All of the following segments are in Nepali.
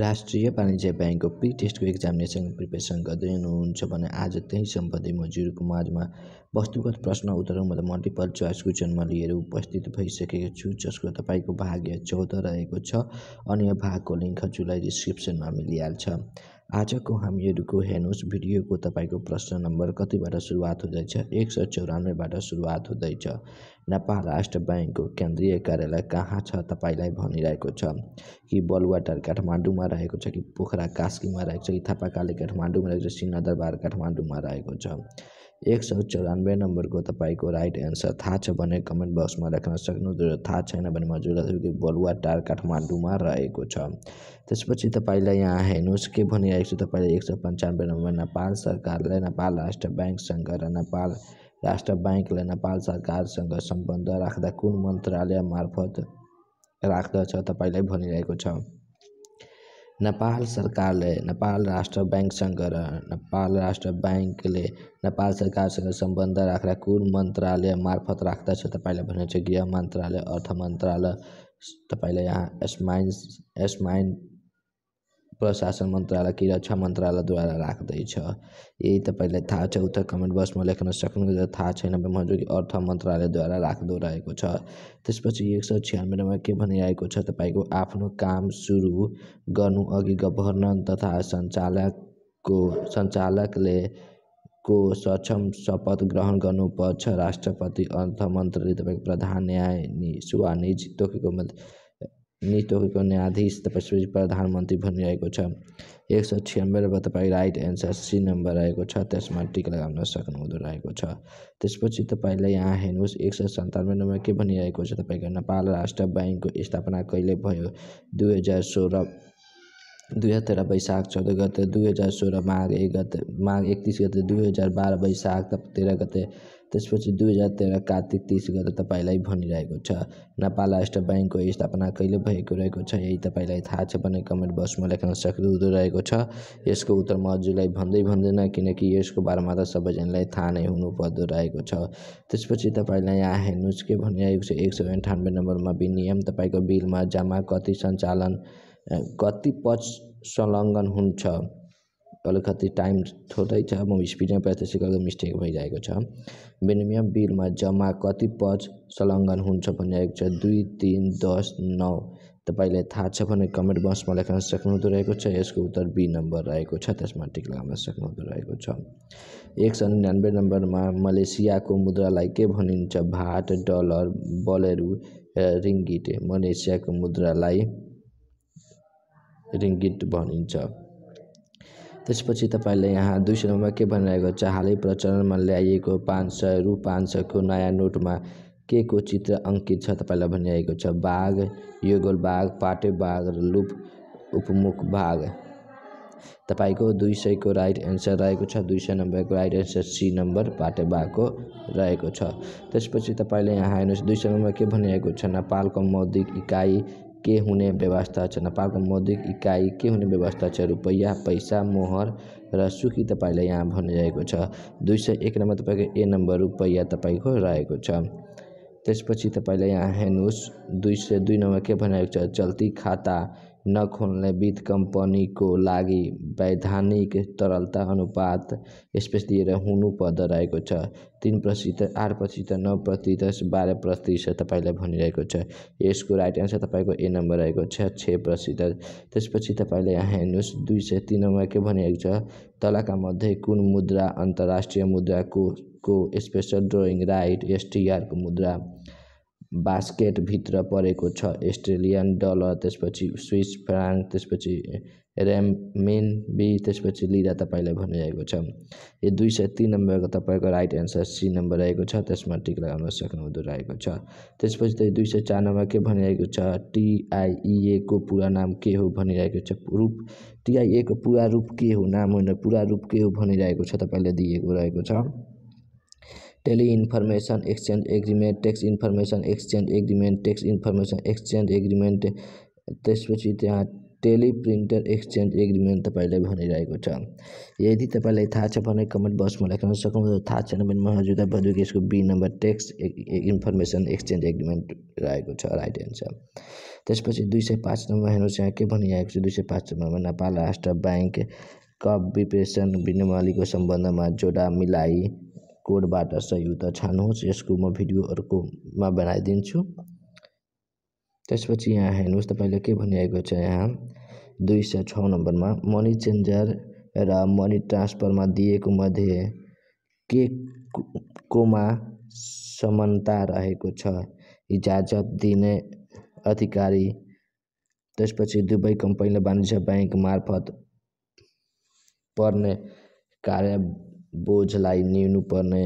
राष्ट्रिय वाणिज्य ब्याङ्कको प्रि टेस्टको एक्जामिनेसनको प्रिपेरेसन गर्दै हुनुहुन्छ भने आज त्यही सम्बन्धी जिरोको कुमारमा वस्तुगत प्रश्न उत्तर त मल्टिपल चोइस क्वेसनमा लिएर उपस्थित भइसकेको छु जसको तपाईँको भाग्य चौध रहेको छ अन्य भागको लिङ्क हजुरलाई डिस्क्रिप्सनमा मिलिहाल्छ आजको हामीहरूको हेर्नुहोस् भिडियोको तपाईँको प्रश्न नम्बर कतिबाट सुरुवात हुँदैछ एक सय चौरानब्बेबाट सुरुवात हुँदैछ नेपाल राष्ट्र ब्याङ्कको केन्द्रीय कार्यालय कहाँ छ तपाईँलाई भनिरहेको छ कि बलुवाटार काठमाडौँमा रहेको छ कि पोखरा कास्कीमा रहेको छ कि थापाकाले काठमाडौँमा रहेको छ सिंहदरबार काठमाडौँमा रहेको छ एक सौ चौरानब्बे नम्बरको तपाईँको राइट एन्सर थाहा छ भने कमेन्ट बक्समा लेख्न सक्नु थाहा छैन भने म तपाईँको बलुवा टार काठमाडौँमा रहेको छ त्यसपछि तपाईँलाई यहाँ हेर्नुहोस् के भनिरहेको छ तपाईँले एक सौ पन्चानब्बे नम्बर नेपाल सरकारले नेपाल राष्ट्र ब्याङ्कसँग र नेपाल राष्ट्र ब्याङ्कले नेपाल सरकारसँग सम्बन्ध राख्दा कुन मन्त्रालय मार्फत राख्दछ तपाईँलाई भनिरहेको छ नेपाल सरकारले नेपाल राष्ट्र ब्याङ्कसँग र नेपाल राष्ट्र ब्याङ्कले नेपाल सरकारसँग सम्बन्ध राखेर कुन मन्त्रालय मार्फत राख्दछ तपाईँले भनेको छ गृह मन्त्रालय अर्थ मन्त्रालय तपाईँले यहाँ एसमाइन्स एसमाइन प्रशासन मन्त्रालय कि रक्षा मन्त्रालयद्वारा राख्दैछ यही तपाईँलाई थाहा छ उत्तर कमेन्ट बक्समा लेख्न सक्नुहुन्छ थाहा छैन भने जो कि अर्थ मन्त्रालयद्वारा राख्दो रहेको छ त्यसपछि एक सय छ्यानब्बेमा के भनिरहेको छ तपाईँको आफ्नो काम सुरु गर्नु अघि गभर्नर तथा सञ्चालकको सञ्चालकले को सक्षम शपथ ग्रहण गर्नुपर्छ राष्ट्रपति अर्थमन्त्री तपाईँको प्रधान न्याय वा निजी तोकेको नीट न्यायाधीश तपाईँ प्रधानमन्त्री भनिरहेको छ एक सय छ्यानब्बेमा तपाईँ राइट एन्सर सी नम्बर रहेको छ त्यसमा टिक लगाउन सक्नुहुँदो रहेको छ त्यसपछि तपाईँले यहाँ हेर्नुहोस् एक सय सन्तानब्बे नम्बर के भनिरहेको छ तपाईँको नेपाल राष्ट्र ब्याङ्कको स्थापना कहिले भयो दुई हजार सोह्र दुई हजार तेह्र वैशाख चौध गते दुई हजार सोह्र माघ एक गते माघ एकतिस गते दुई हजार बाह्र वैशाख तेह्र गते त्यसपछि दुई हजार तेह्र कार्तिक तिस गते तपाईँलाई भनिरहेको छ नेपाल राष्ट्र ब्याङ्कको स्थापना कहिले भएको रहेको छ यही तपाईँलाई थाहा छ भने कमेन्ट बक्समा लेख्न सक्नुहुँदो रहेको छ यसको उत्तर म हजुरलाई भन्दै भन्दैन किनकि यसको बारेमा त सबैजनालाई थाहा नै हुनुपर्दो रहेको छ त्यसपछि तपाईँलाई यहाँ हेर्नुहोस् के भनिरहेको छ एक सय अन्ठानब्बे नम्बरमा विनियम तपाईँको बिलमा जम्मा कति सञ्चालन कति पच संलग्न हुन्छ अलिकति टाइम थोरै छ स्पिडमा स्पिडमा સ્પીડના પ્રયાસથી गर्दा मिस्टेक भइरहेको छ विनिमय बिलमा जम्मा कति पज संलग्न हुन्छ भन्ने आएको छ दुई तिन दस नौ तपाईँलाई थाहा छ भने कमेन्ट बक्समा लेख्न सक्नुहुँदो रहेको छ यसको उत्तर बी नम्बर रहेको छ त्यसमा टिक लगाउन सक्नुहुँदो रहेको छ एक सय निनानब्बे नम्बरमा मलेसियाको मुद्रालाई के भनिन्छ भाट डलर बलेरु रिङ्गिट मलेसियाको मुद्रालाई रिङ्गिट भनिन्छ त्यसपछि तपाईँले यहाँ दुई सय नम्बर के भनिरहेको छ हालै प्रचलनमा ल्याइएको पाँच सय रु पाँच सयको नयाँ नोटमा के को चित्र अङ्कित छ तपाईँलाई भनिरहेको छ बाघ युगल बाघ पाटे बाघ र लुप उपमुख बाघ तपाईँको दुई सयको राइट एन्सर रहेको छ दुई सय नम्बरको राइट एन्सर सी नम्बर पाटे बाघको रहेको छ त्यसपछि तपाईँले यहाँ हेर्नुहोस् दुई सय नम्बर के भनिरहेको छ नेपालको मौद्रिक इकाइ के हुने व्यवस्था छ नेपालको मौद्रिक इकाइ के हुने व्यवस्था छ रुपैयाँ पैसा मोहर र सुकी तपाईँलाई यहाँ भनिरहेको छ दुई सय एक नम्बर तपाईँको ए नम्बर रुपैयाँ तपाईँको रहेको छ त्यसपछि तपाईँलाई यहाँ हेर्नुहोस् दुई सय दुई नम्बर के भनिरहेको छ चल्ती खाता न-खोलने वित्त कम्पनीको लागि वैधानिक तरलता अनुपात (स्पेट) हुनु पर्दो रहेको छ। तिन प्रतिशत, आठ प्रतिशत, नौ प्रतिशत, बाह्र प्रतिशत तपाईँलाई भनिरहेको छ। यसको राइट आन्सर तपाईँको ए नम्बर रहेको छ छ प्रतिशत। त्यसपछि तपाईँले यहाँ हेर्नुहोस् दुई सय तिन नम्बर के भनिरहेको छ तलका मध्ये कुन मुद्रा अन्तर्राष्ट्रिय मुद्राको को स्पेसल ड्रइङ राइट एसटिआरको मुद्रा बास्केटभित्र परेको छ अस्ट्रेलियन डलर त्यसपछि स्विस फ्रान्क त्यसपछि मेन बी त्यसपछि लिरा तपाईँलाई भनिरहेको छ यो दुई सय तिन नम्बरको तपाईँको राइट एन्सर सी नम्बर रहेको छ त्यसमा टिक लगाउन सक्नुहुँदो रहेको छ त्यसपछि त दुई सय चार नम्बर के भनिरहेको छ टिआइइए को पुरा नाम के हो भनिरहेको छ रूप टिआइएको पुरा रूप के हो नाम होइन पुरा रूप के हो भनिरहेको छ तपाईँले दिएको रहेको छ टेली information exchange agreement tax information exchange agreement tax information exchange agreement त्यसपछि त्यहाँ टेली प्रिन्टर एक्सचेन्ज एग्रिमेन्ट तपाईँलाई भनिरहेको छ यदि तपाईँलाई थाहा छ भने कमेन्ट बक्समा लेख्न सक्नुहुन्छ थाहा छैन भने म हजुर भन्छु कि यसको B number tax information exchange agreement रहेको छ राइट एन्सर त्यसपछि दुई सय पाँच नम्बर हेर्नुहोस् यहाँ के भनिरहेको छ दुई सय पाँच नम्बरमा नेपाल राष्ट्र ब्याङ्क कप विपेसन विनिमालीको सम्बन्धमा जोडा मिलाई कोडबाट संयुक्त छान्नुहोस् यसको म भिडियो अर्कोमा बनाइदिन्छु त्यसपछि यहाँ हेर्नुहोस् तपाईँले के भनिएको छ यहाँ दुई सय छ नम्बरमा मनी चेन्जर र मनी ट्रान्सफरमा दिएको मध्ये के कोमा समानता रहेको छ इजाजत दिने अधिकारी त्यसपछि दुबई कम्पनीले वाणिज्य ब्याङ्क मार्फत पर्ने कार्य बोझलाई लिनुपर्ने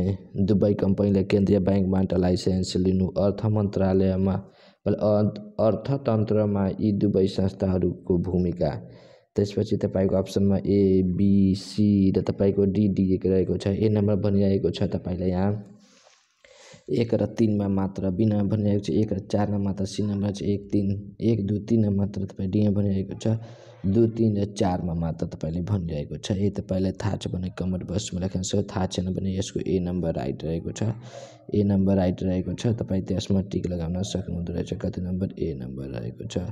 दुबई कम्पनीले केन्द्रीय ब्याङ्कबाट लाइसेन्स लिनु अर्थ मन्त्रालयमा अर्थतन्त्रमा यी दुवै संस्थाहरूको भूमिका त्यसपछि तपाईँको अप्सनमा ए बी सी र तपाईँको डी दिएको रहेको छ ए नम्बर भनिरहेको छ तपाईँलाई यहाँ एक र तिनमा मात्र बिना भनिरहेको छ एक र चारमा मात्र सिनामा नम्बर छ एक तिन एक दुई तिनमा मात्र तपाईँ डिमा भनिरहेको छ दुई तिन र चारमा मात्र तपाईँले भनिरहेको छ यदि तपाईँलाई थाहा छ भने कमेन्ट बक्समा लेख्नुहोस् थाहा छैन भने यसको ए नम्बर राइट रहेको छ ए नम्बर राइट रहेको छ तपाईँ त्यसमा टिक लगाउन सक्नुहुँदो रहेछ कति नम्बर ए नम्बर रहेको छ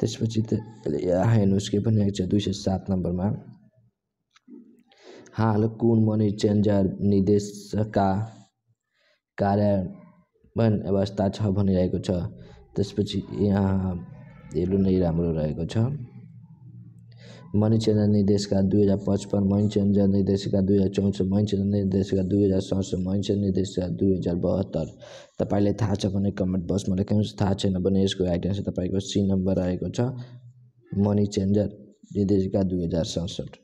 त्यसपछि त यहाँ हेर्नुहोस् के भनिरहेको छ दुई सय सात नम्बरमा हाल कुन मनी चेन्जर निर्देशका कार्यान्वयन अवस्था छ भनिरहेको छ त्यसपछि यहाँ हेर्नु नै राम्रो रहेको छ मणिचन्द्र निर्देशका दुई हजार पचपन्न मणिचन्द्र निर्देशका दुई हजार चौसठ मणिचन्द्र निर्देशका दुई हजार सडसठ मणिचन्द्र निर्देशका दुई हजार बहत्तर तपाईँलाई थाहा छ भने कमेन्ट बक्समा लेख्नुहोस् थाहा छैन भने यसको आइडिया चाहिँ तपाईँको सी नम्बर रहेको छ मणिचन्द्र निर्देशिका दुई हजार सडसठ